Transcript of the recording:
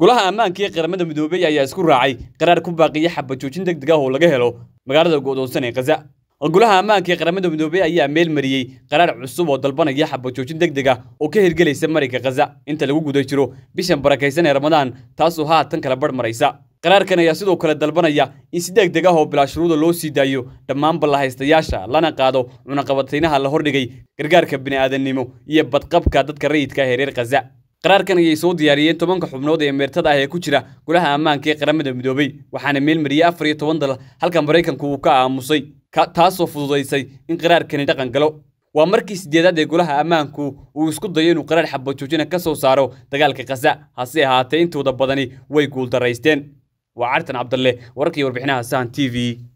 golaha ammaanka ee qaramada midoobey ayaa isku raacay qaraar ku baaqiya xabajoojin deg deg ah oo laga helo magaalada go'doonsan ee khaza golaha ammaanka ee qaramada midoobey ayaa meel mariyey qaraar cusub oo dalbanaya xabajoojin deg deg ah oo ka hirgelaysa marinka khaza inta lagu guda jiro bishan barakaysan ee ramadaan taasoo haatan kala barh maraysa qaraarkan ayaa sidoo kale dalbanaya in si deg deg ah oo bilaa shuruuda loo sii daayo dhammaan ballahaystayaasha lana qaado cunaqabataynaha la hordhigay gargaarka bini'aadannimo iyo badqabka dadka rayidka ah ee reer khaza qaraarkan ayay soo diyaariyeen tobanka xubnood ee meertada ah ee ku jira golaha ammaanka ee qaramada midoobey waxaana meelmariyey afar iyo toban dal halka maraykanku uu ka aamusay taasoo fududaysay in qaraarkani dhaqan galo waa markii sideedaad ee golaha ammaanku uu isku dayo inuu qaraar xabajoojina ka soo saaro dagaalka khasa hase ahaatee intooda badani way guuldaraysteen waa cartan cabdalle wararkii warbixinaha sahan t v